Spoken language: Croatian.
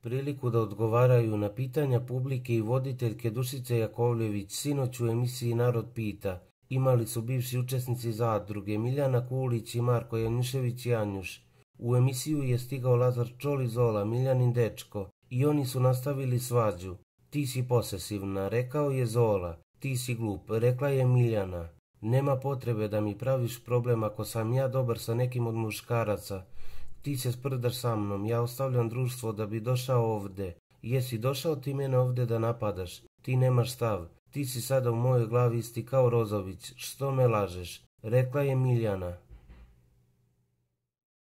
Priliku da odgovaraju na pitanja publike i voditeljke Dušice Jakovljević sinoć u emisiji Narod pita imali su bivši učesnici zadruge Miljana Kulić i Marko Janišević Janjuš. U emisiju je stigao Lazar Čoli Zola, Miljanin dečko i oni su nastavili svađu. Ti si posesivna, rekao je Zola. Ti si glup, rekla je Miljana. Nema potrebe da mi praviš problem ako sam ja dobar sa nekim od muškaraca. Ti se sprdaš sa mnom, ja ostavljam društvo da bi došao ovde. Jesi došao ti mene ovde da napadaš? Ti nemaš stav. Ti si sada u mojoj glavi isti kao Rozović. Što me lažeš? Rekla je Miljana.